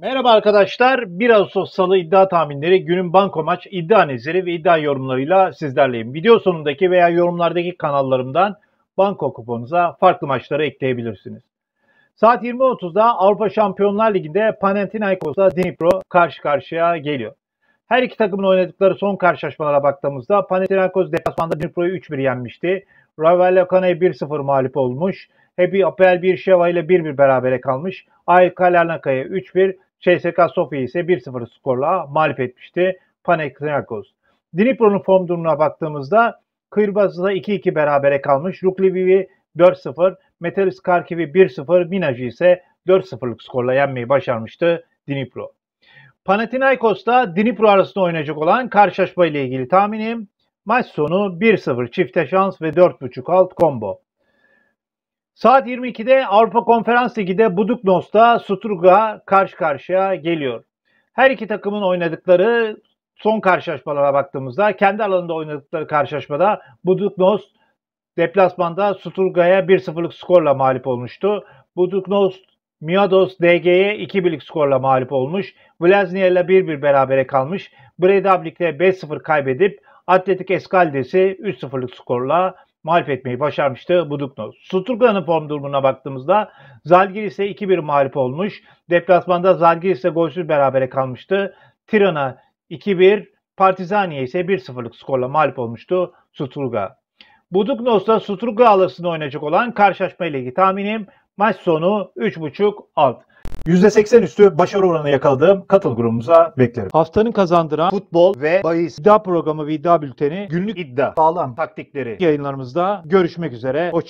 Merhaba arkadaşlar. 1 Ağustos Salı iddia tahminleri, günün banko maç, iddia analizleri ve iddia yorumlarıyla sizlerleyim. Video sonundaki veya yorumlardaki kanallarımdan banko kuponunuza farklı maçları ekleyebilirsiniz. Saat 20.30'da Avrupa Şampiyonlar Ligi'nde Panathinaikos'la Dnipro karşı karşıya geliyor. Her iki takımın oynadıkları son karşılaşmalara baktığımızda Panathinaikos deplasmanda Dnipro'yu 3-1 yenmişti. Ravel Okana'ya 1-0 mağlup olmuş. Hepi Apel bir Şeva ile 1-1 berabere kalmış. AYK Larnaka'ya 3-1, CSK Sofya ise 1-0 skorla mağlup etmişti Panathinaikos. Dnipro'nun form durumuna baktığımızda Kırbaz'da 2-2 berabere kalmış. Rukliviv'i 4-0, Metalist Karkiv'i 1-0, Minaj'ı ise 4-0'lık skorla yenmeyi başarmıştı Dnipro. Panathinaikos'ta Dnipro arasında oynayacak olan karşılaşma ile ilgili tahminim maç sonu 1-0 çifte şans ve 4.5 alt combo. Saat 22'de Avrupa Konferans Ligi'de Buduknost'a Stuttgart'a karşı karşıya geliyor. Her iki takımın oynadıkları son karşılaşmalara baktığımızda kendi alanında oynadıkları karşılaşmada Buduknost deplasmanda Stuttgart'a 1-0'lık skorla mağlup olmuştu. Buduknost Miados DG'ye 2-1'lik skorla mağlup olmuş. ile 1-1 berabere kalmış. Bredablik'te 5-0 kaybedip Atletik Eskaldes'i 3-0'lık skorla mağlup etmeyi başarmıştı Budukno. Stuttgart'ın form durumuna baktığımızda Zalgiris'e 2-1 mağlup olmuş. Deplasmanda Zalgiris'e golsüz berabere kalmıştı. Tirana 2-1, Partizaniye ise 1-0'lık skorla mağlup olmuştu Stuttgart. Buduknos'ta Stuttgart alasını oynayacak olan karşılaşma ile ilgili tahminim maç sonu 3.5 alt. %80 üstü başarı oranı yakaladığım katıl grubumuza beklerim. Haftanın kazandıran futbol ve bahis iddia programı ve iddia bülteni günlük iddia sağlam taktikleri yayınlarımızda görüşmek üzere. Hoşçakalın.